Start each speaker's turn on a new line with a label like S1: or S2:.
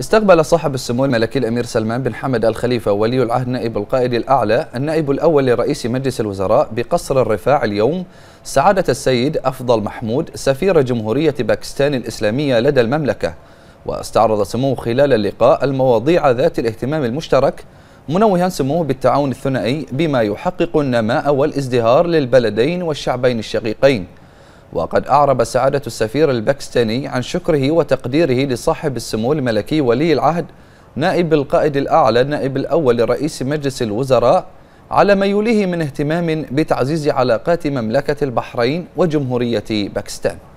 S1: استقبل صاحب السمو الملكي الأمير سلمان بن حمد الخليفة ولي العهد نائب القائد الأعلى النائب الأول لرئيس مجلس الوزراء بقصر الرفاع اليوم سعادة السيد أفضل محمود سفير جمهورية باكستان الإسلامية لدى المملكة واستعرض سموه خلال اللقاء المواضيع ذات الاهتمام المشترك منوها سموه بالتعاون الثنائي بما يحقق النماء والازدهار للبلدين والشعبين الشقيقين وقد أعرب سعادة السفير الباكستاني عن شكره وتقديره لصاحب السمو الملكي ولي العهد نائب القائد الأعلى النائب الأول لرئيس مجلس الوزراء على ما يوليه من اهتمام بتعزيز علاقات مملكة البحرين وجمهورية باكستان